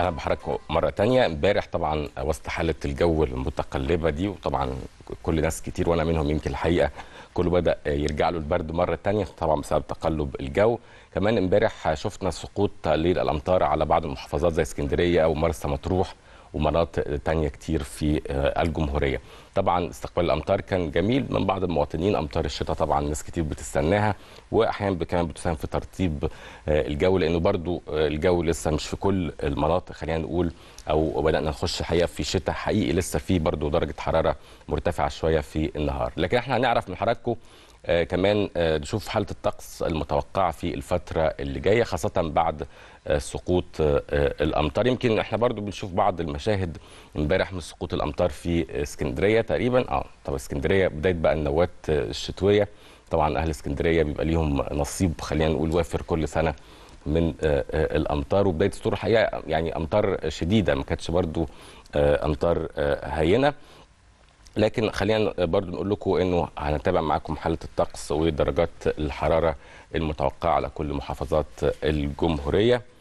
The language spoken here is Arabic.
اهلا بحضراتكم مره تانية امبارح طبعا وسط حاله الجو المتقلبه دي وطبعا كل ناس كتير وانا منهم يمكن الحقيقه كله بدا يرجع له البرد مره تانية طبعا بسبب تقلب الجو كمان امبارح شفنا سقوط ليل الامطار على بعض المحافظات زي اسكندريه او مرسى مطروح ومناطق تانية كتير في الجمهوريه طبعا استقبال الامطار كان جميل من بعض المواطنين امطار الشتاء طبعا ناس كتير بتستناها واحيانا كمان بتساهم في ترطيب آه، الجو لانه برضو آه، الجو لسه مش في كل المناطق خلينا نقول او بدانا نخش حقيقه في شتاء حقيقي لسه في برضو درجه حراره مرتفعه شويه في النهار لكن احنا هنعرف من حضراتكم آه كمان آه نشوف حالة الطقس المتوقعة في الفترة اللي جاية خاصة بعد آه سقوط آه، الأمطار يمكن احنا برضو بنشوف بعض المشاهد امبارح من سقوط الأمطار في اسكندرية اسكندريه تقريبا اه طب اسكندريه بدايه بقى النوات آه، الشتويه طبعا اهل اسكندريه بيبقى ليهم نصيب خلينا نقول وافر كل سنه من آه، آه، الامطار وبدايه السطور الحقيقه يعني امطار شديده ما كانتش برضو امطار هينه لكن خلينا برضو نقول لكم انه هنتابع معاكم حاله الطقس ودرجات الحراره المتوقعه على كل محافظات الجمهوريه